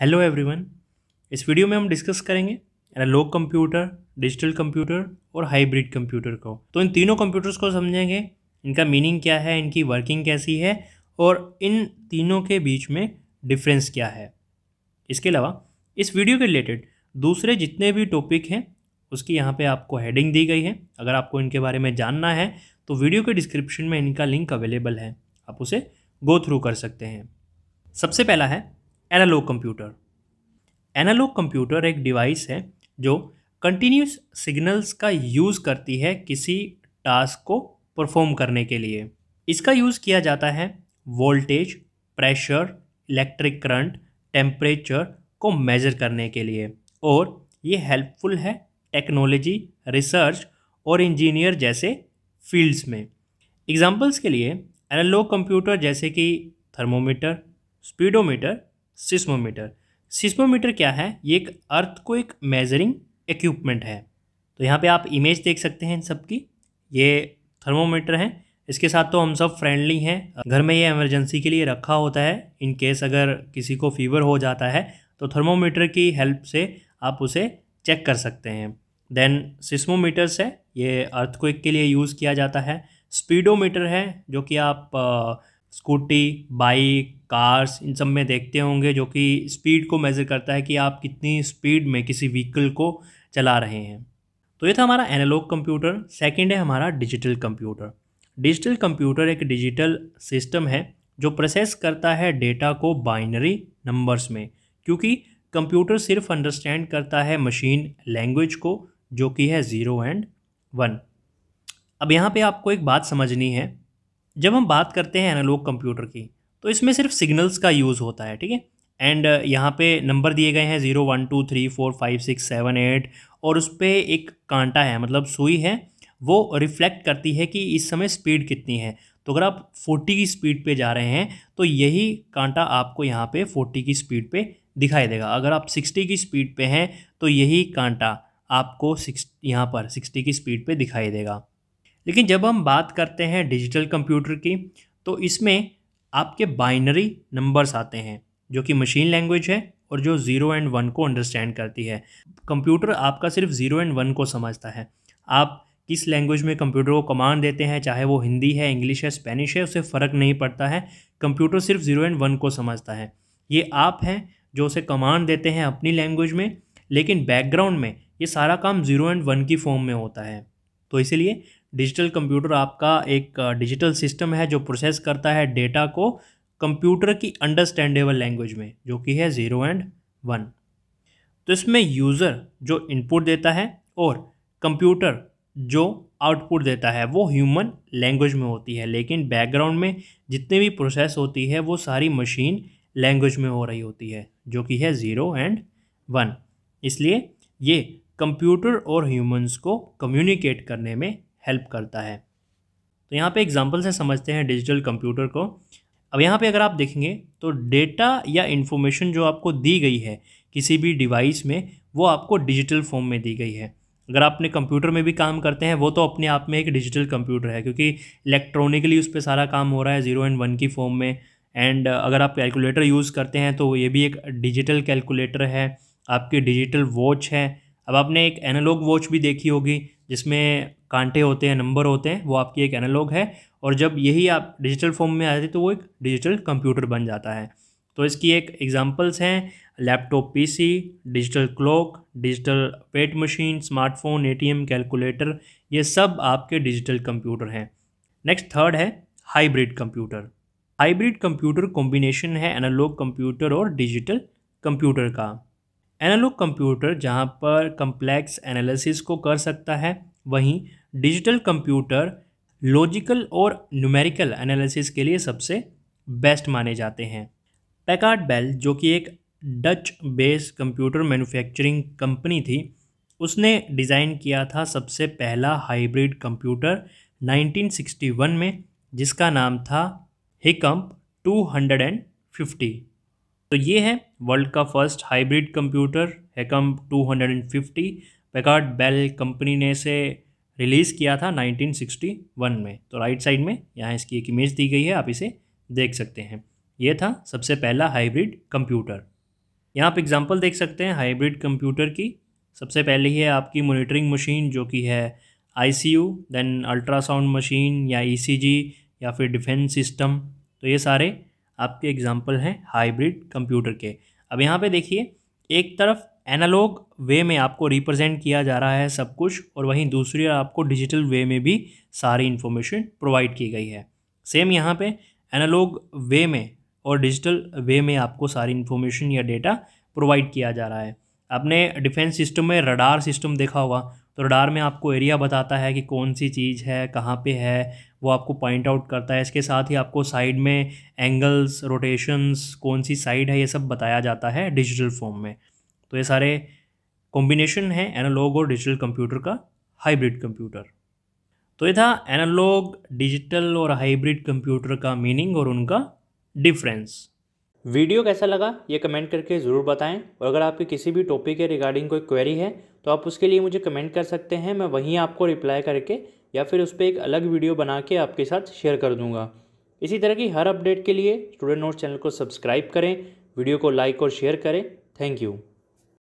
hello everyone इस video में हम डिस्कस करेंगे एनालॉग कंप्यूटर डिजिटल कंप्यूटर और हाइब्रिड कंप्यूटर को तो इन तीनों कंप्यूटर्स को समझेंगे इनका मीनिंग क्या है इनकी वर्किंग कैसी है और इन तीनों के बीच में डिफरेंस क्या है इसके अलावा इस वीडियो के रिलेटेड दूसरे जितने भी टॉपिक हैं उसकी यहाँ पे आपको हेडिंग दी गई है अगर आपको इनके बारे में जानना है तो वीडियो के डिस्क्रिप्शन में इनका लिंक अवेलेबल है आप उसे गो थ्रू कर सकते हैं सबसे पहला है एनालॉग कंप्यूटर एनालॉग कंप्यूटर एक डिवाइस है जो कंटिन्यूस सिग्नल्स का यूज़ करती है किसी टास्क को परफॉर्म करने के लिए इसका यूज़ किया जाता है voltage pressure electric current temperature को मेज़र करने के लिए और ये हेल्पफुल है टेक्नोलॉजी रिसर्च और इंजीनियर जैसे फील्ड्स में एग्जांपल्स के लिए एनालॉग कंप्यूटर जैसे कि थर्मोमीटर स्पीडोमीटर सिस्मोमीटर सिस्मोमीटर क्या है ये एक अर्थ को एक मेजरिंग इक्विपमेंट है तो यहाँ पे आप इमेज देख सकते हैं इन सब की ये थर्मोमीटर हैं इसके साथ तो हम सब फ्रेंडली हैं घर में ये इमरजेंसी के लिए रखा होता है इन केस अगर किसी को फीवर हो जाता है तो थर्मोमीटर की हेल्प से आप उसे चेक कर सकते हैं देन सिस्मोमीटर्स है ये अर्थक्विक के लिए यूज़ किया जाता है स्पीडोमीटर है जो कि आप स्कूटी बाइक कार्स इन सब में देखते होंगे जो कि स्पीड को मेज़र करता है कि आप कितनी स्पीड में किसी व्हीकल को चला रहे हैं तो ये था हमारा एनालॉग कंप्यूटर सेकंड है हमारा डिजिटल कंप्यूटर डिजिटल कंप्यूटर एक डिजिटल सिस्टम है जो प्रोसेस करता है डेटा को बाइनरी नंबर्स में क्योंकि कंप्यूटर सिर्फ अंडरस्टैंड करता है मशीन लैंग्वेज को जो कि है ज़ीरो एंड वन अब यहाँ पे आपको एक बात समझनी है जब हम बात करते हैं एनालॉग कंप्यूटर की तो इसमें सिर्फ सिग्नल्स का यूज़ होता है ठीक है एंड uh, यहाँ पे नंबर दिए गए हैं zero one two three four five six seven eight और उस पर एक कांटा है मतलब सुई है वो रिफ्लेक्ट करती है कि इस समय स्पीड कितनी है तो अगर आप फोर्टी की स्पीड पे जा रहे हैं तो यही कांटा आपको यहाँ पे फोर्टी की स्पीड पे दिखाई देगा अगर आप सिक्सटी की स्पीड पे हैं तो यही कांटा आपको सिक्स यहाँ पर सिक्सटी की स्पीड पे दिखाई देगा लेकिन जब हम बात करते हैं डिजिटल कंप्यूटर की तो इसमें आपके बाइनरी नंबर्स आते हैं जो कि मशीन लैंग्वेज है और जो ज़ीरो एंड वन को अंडरस्टैंड करती है कंप्यूटर आपका सिर्फ ज़ीरो एंड वन को समझता है आप किस लैंग्वेज में कंप्यूटर को कमांड देते हैं चाहे वो हिंदी है इंग्लिश है स्पेनिश है उसे फ़र्क नहीं पड़ता है कंप्यूटर सिर्फ ज़ीरो एंड वन को समझता है ये आप हैं जो उसे कमांड देते हैं अपनी लैंग्वेज में लेकिन बैकग्राउंड में ये सारा काम ज़ीरो एंड वन की फॉर्म में होता है तो इसीलिए डिजिटल कंप्यूटर आपका एक डिजिटल सिस्टम है जो प्रोसेस करता है डेटा को कंप्यूटर की अंडरस्टैंडेबल लैंग्वेज में जो कि है ज़ीरो एंड वन तो इसमें यूज़र जो इनपुट देता है और कंप्यूटर जो आउटपुट देता है वो ह्यूमन लैंग्वेज में होती है लेकिन बैकग्राउंड में जितने भी प्रोसेस होती है वो सारी मशीन लैंग्वेज में हो रही होती है जो कि है ज़ीरो एंड वन इसलिए ये कंप्यूटर और ह्यूमंस को कम्युनिकेट करने में हेल्प करता है तो यहाँ पे एग्जांपल से समझते हैं डिजिटल कंप्यूटर को अब यहाँ पे अगर आप देखेंगे तो डेटा या इन्फॉर्मेशन जो आपको दी गई है किसी भी डिवाइस में वो आपको डिजिटल फॉर्म में दी गई है अगर आपने कंप्यूटर में भी काम करते हैं वो तो अपने आप में एक डिजिटल कंप्यूटर है क्योंकि इलेक्ट्रॉनिकली उस पर सारा काम हो रहा है ज़ीरो एंड वन की फॉर्म में एंड अगर आप कैलकुलेटर यूज़ करते हैं तो ये भी एक डिजिटल कैलकुलेटर है आपकी डिजिटल वॉच है अब आपने एक एनालॉग वॉच भी देखी होगी जिसमें कांटे होते हैं नंबर होते हैं वो आपकी एक एनालॉग है और जब यही आप डिजिटल फॉर्म में आ जाते तो वो एक डिजिटल कंप्यूटर बन जाता है तो इसकी एक एग्जांपल्स हैं laptop PC, digital clock digital weight machine smartphone ATM, calculator ये सब आपके डिजिटल कंप्यूटर हैं नेक्स्ट थर्ड है hybrid computer hybrid computer combination है एनालॉग कंप्यूटर और डिजिटल कंप्यूटर का एनालॉग कंप्यूटर जहाँ पर कंप्लेक्स एनालिसिस को कर सकता है वहीं डिजिटल कंप्यूटर लॉजिकल और न्यूमेरिकल एनालिसिस के लिए सबसे बेस्ट माने जाते हैं पैकार्ड बेल जो कि एक Dutch based computer manufacturing company थी उसने डिज़ाइन किया था सबसे पहला हाइब्रिड कंप्यूटर 1961 में जिसका नाम था हिकम्प 250 तो ये है वर्ल्ड का फर्स्ट हाइब्रिड कंप्यूटर हैकम 250 पैकार्ड बेल कंपनी ने इसे रिलीज़ किया था 1961 में तो राइट साइड में यहाँ इसकी एक इमेज दी गई है आप इसे देख सकते हैं ये था सबसे पहला हाइब्रिड कंप्यूटर यहाँ आप एग्जांपल देख सकते हैं हाइब्रिड कंप्यूटर की सबसे पहले ही है आपकी मोनिटरिंग मशीन जो कि है आईसीयू देन अल्ट्रासाउंड मशीन या ईसीजी e या फिर डिफेंस सिस्टम तो ये सारे आपके एग्जाम्पल हैं हाइब्रिड कंप्यूटर के अब यहाँ पे देखिए एक तरफ एनालॉग वे में आपको रिप्रेजेंट किया जा रहा है सब कुछ और वहीं दूसरी आपको डिजिटल वे में भी सारी इन्फॉर्मेशन प्रोवाइड की गई है सेम यहाँ पे एनालॉग वे में और डिजिटल वे में आपको सारी इन्फॉर्मेशन या डेटा प्रोवाइड किया जा रहा है आपने डिफेंस सिस्टम में रडार सिस्टम देखा होगा तो रडार में आपको एरिया बताता है कि कौन सी चीज़ है कहाँ पे है वो आपको पॉइंट आउट करता है इसके साथ ही आपको साइड में एंगल्स रोटेशंस कौन सी साइड है ये सब बताया जाता है डिजिटल फॉर्म में तो ये सारे कॉम्बिनेशन है एनालॉग और डिजिटल कंप्यूटर का हाइब्रिड कंप्यूटर तो ये था एनालॉग डिजिटल और हाइब्रिड कंप्यूटर का मीनिंग और उनका डिफरेंस वीडियो कैसा लगा ये कमेंट करके ज़रूर बताएं और अगर आपके किसी भी टॉपिक के रिगार्डिंग कोई क्वेरी है तो आप उसके लिए मुझे कमेंट कर सकते हैं मैं वहीं आपको रिप्लाई करके या फिर उस पर एक अलग वीडियो बना के आपके साथ शेयर कर दूंगा इसी तरह की हर अपडेट के लिए स्टूडेंट नोट्स चैनल को सब्सक्राइब करें वीडियो को लाइक और शेयर करें थैंक यू